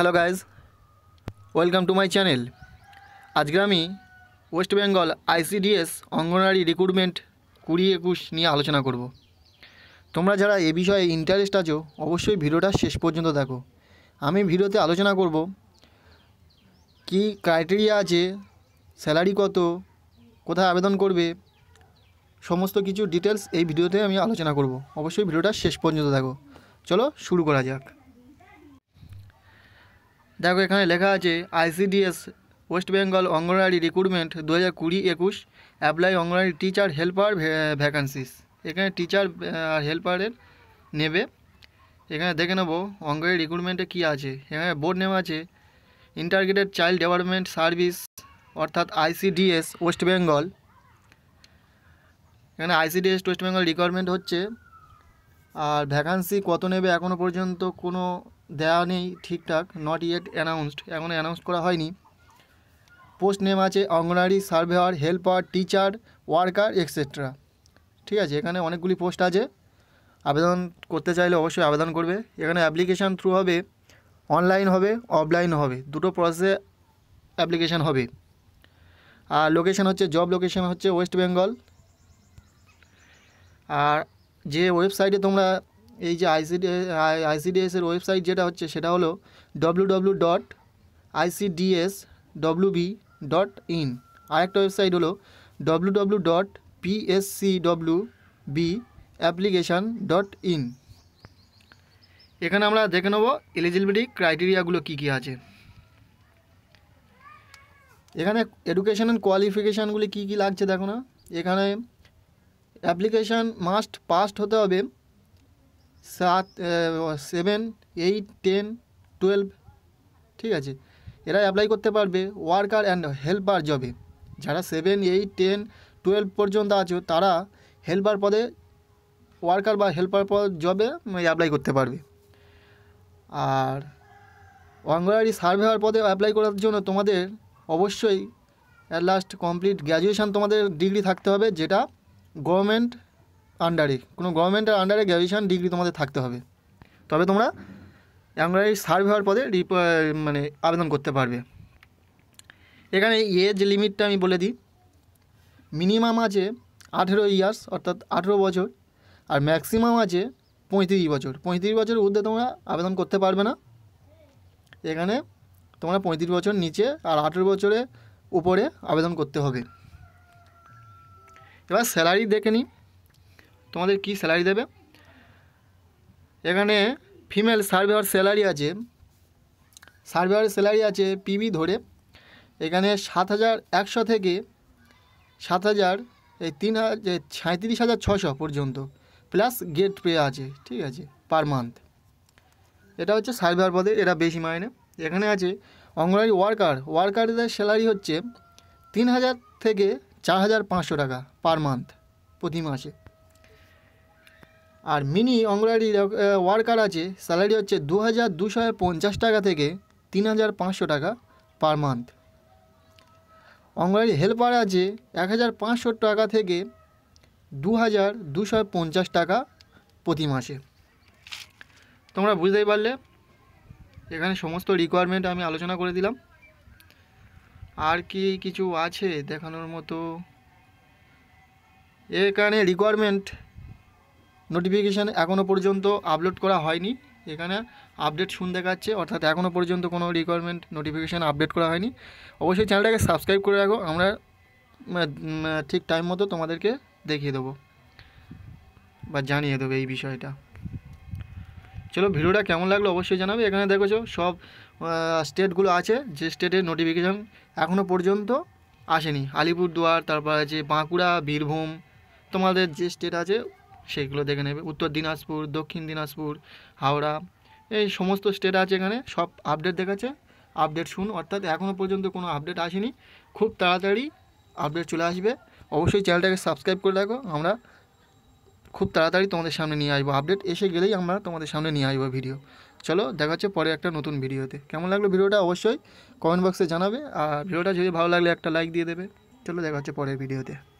hello guys welcome to my channel আজকে আমি West Bengal ICDS anganwadi recruitment কুড়ি একুশ নিয়ে আলোচনা করব তোমরা যারা এ বিষয়ে ইন্টারেস্ট আছো অবশ্যই ভিডিওটা শেষ পর্যন্ত দেখো আমি ভিডিওতে আলোচনা করব কি ক্রাইটেরিয়া আছে স্যালারি কত কোথায় আবেদন করবে সমস্ত কিছু ডিটেলস এই ভিডিওতে আমি আলোচনা করব অবশ্যই ভিডিওটা শেষ পর্যন্ত দেখো চলো শুরু করা যাক দেখো এখানে লেখা আছে ICDS West Bengal anganwadi recruitment দু হাজার কুড়ি একুশ apply anganwadi teacher helper vacancies এখানে টিচার আর হেল্পারের নেবে এখানে দেখে নেবো অঙ্গনওয়াড়ি রিক্রুটমেন্টে কী আছে এখানে বোর্ড নেওয়া আছে ইন্টারগ্রেটেড চাইল্ড ডেভেলপমেন্ট সার্ভিস অর্থাৎ আইসিডিএস ওয়েস্ট বেঙ্গল এখানে আইসিডিএস ওয়েস্ট বেঙ্গল রিকোয়ারমেন্ট হচ্ছে আর ভ্যাকান্সি কত নেবে এখনও পর্যন্ত কোনো দেওয়া নেই ঠিকঠাক নট ইয়েট অ্যানাউন্সড এখনও অ্যানাউন্স করা হয়নি পোস্ট নেম আছে anganwadi surveyor helper teacher worker etcetera ঠিক আছে এখানে অনেকগুলি পোস্ট আছে আবেদন করতে চাইলে অবশ্যই আবেদন করবে এখানে অ্যাপ্লিকেশান থ্রু হবে অনলাইন হবে অফলাইন হবে দুটো প্রসেসে অ্যাপ্লিকেশান হবে আর লোকেশান হচ্ছে জব লোকেশান হচ্ছে ওয়েস্ট বেঙ্গল আর যে ওয়েবসাইটে তোমরা এই যে আইসিডি আইসিডিএসের ওয়েবসাইট যেটা হচ্ছে সেটা হলো W W dot ICDS W B dot in আরেকটা ওয়েবসাইট হলো W W dot PSC W B application dot in এখানে আমরা দেখে নেব এলিজিবিলিটি ক্রাইটেরিয়াগুলো কী কী আছে এখানে এডুকেশন অ্যান্ড কোয়ালিফিকেশানগুলি কী কী লাগছে দেখো না এখানে অ্যাপ্লিকেশান মাস্ট পাস্ট হতে হবে সাত সেভেন এইট টেন টুয়েলভ ঠিক আছে এরা অ্যাপ্লাই করতে পারবে ওয়ার্কার অ্যান্ড হেল্পার জবে যারা সেভেন এইট টেন টুয়েলভ পর্যন্ত আছো তারা হেল্পার পদে ওয়ার্কার বা হেল্পার পদ জবে অ্যাপ্লাই করতে পারবে আর অঙ্গনারি সার্ভেয়ার পদে অ্যাপ্লাই করার জন্য তোমাদের অবশ্যই অ্যাট লাস্ট কমপ্লিট গ্র্যাজুয়েশান তোমাদের ডিগ্রি থাকতে হবে যেটা গভর্নমেন্ট আন্ডারে কোনো গভর্নমেন্টের আন্ডারে গ্র্যাজুয়েশান ডিগ্রি তোমাদের থাকতে হবে তবে তোমরা অ্যাঙ্গারাই সার্ভেয়ার পদে মানে আবেদন করতে পারবে এখানে এজ লিমিটটা আমি বলে দিই মিনিমাম আছে আঠেরো ইয়ার্স অর্থাৎ আঠেরো বছর আর ম্যাক্সিমাম আছে পঁয়ত্রিশ বছর পঁয়ত্রিশ বছর ঊর্ধ্বে তোমরা আবেদন করতে পারবে না এখানে তোমরা পঁয়ত্রিশ বছর নিচে আর আঠেরো বছরের উপরে আবেদন করতে হবে এবার স্যালারি দেখে নিই তোমাদের কি স্যালারি দেবে এখানে ফিমেল সার্ভেয়ার স্যালারি আছে সার্ভেয়ারের স্যালারি আছে পিবি ধরে এখানে সাত হাজার একশো থেকে সাত হাজার এই তিন হাজার সাঁত্রিশ হাজার ছশো পর্যন্ত প্লাস গেট পে আছে ঠিক আছে পার মান্থ এটা হচ্ছে সার্ভেয়ার পদে এটা বেশি মাইনে এখানে আছে অঙ্গনওয়াড়ি ওয়ার্কার ওয়ার্কারদের স্যালারি হচ্ছে তিন হাজার থেকে চার হাজার পাঁচশো টাকা পার মান্থ প্রতি মাসে আর মিনি অঙ্গনওয়াড়ি ওয়ার্কার আছে স্যালারি হচ্ছে দু হাজার দুশো পঞ্চাশ টাকা থেকে তিন হাজার পাঁচশো টাকা পার মান্থ অঙ্গনওয়াড়ি হেল্পার আছে এক হাজার পাঁচশো টাকা থেকে দু হাজার দুশো পঞ্চাশ টাকা প্রতি মাসে তোমরা বুঝতেই পারলে এখানে সমস্ত রিকোয়ারমেন্ট আমি আলোচনা করে দিলাম আর কি কিছু আছে দেখানোর মতো এখানে রিকোয়ারমেন্ট নোটিফিকেশান এখনও পর্যন্ত আপলোড করা হয়নি এখানে আপডেট শুন দেখাচ্ছে অর্থাৎ এখনও পর্যন্ত কোনো রিকোয়ারমেন্ট নোটিফিকেশান আপডেট করা হয়নি অবশ্যই চ্যানেলটাকে সাবস্ক্রাইব করে রাখো আমরা ঠিক টাইম মতো তোমাদেরকে দেখিয়ে দেবো বা জানিয়ে দেবো এই বিষয়টা চলো ভিডিওটা কেমন লাগলো অবশ্যই জানাবে এখানে দেখেছো সব স্টেটগুলো আছে যে স্টেটের নোটিফিকেশান এখনও পর্যন্ত আসেনি আলিপুরদুয়ার তারপর আছে বাঁকুড়া বীরভূম তোমাদের যে স্টেট আছে সেইগুলো দেখে নেবে উত্তর দিনাজপুর দক্ষিণ দিনাজপুর হাওড়া এই সমস্ত স্টেট আছে এখানে সব আপডেট দেখাচ্ছে আপডেট শুন অর্থাৎ এখনও পর্যন্ত কোনো আপডেট আসেনি খুব তাড়াতাড়ি আপডেট চলে আসবে অবশ্যই চ্যানেলটাকে সাবস্ক্রাইব করে রাখো আমরা খুব তাড়াতাড়ি তোমাদের সামনে নিয়ে আসবো আপডেট এসে গেলেই আমরা তোমাদের সামনে নিয়ে আসবো ভিডিও চলো দেখা হচ্ছে পরে একটা নতুন ভিডিওতে কেমন লাগলো ভিডিওটা অবশ্যই কমেন্ট বক্সে জানাবে আর ভিডিওটা যদি ভালো লাগলে একটা লাইক দিয়ে দেবে চলো দেখা হচ্ছে পরের ভিডিওতে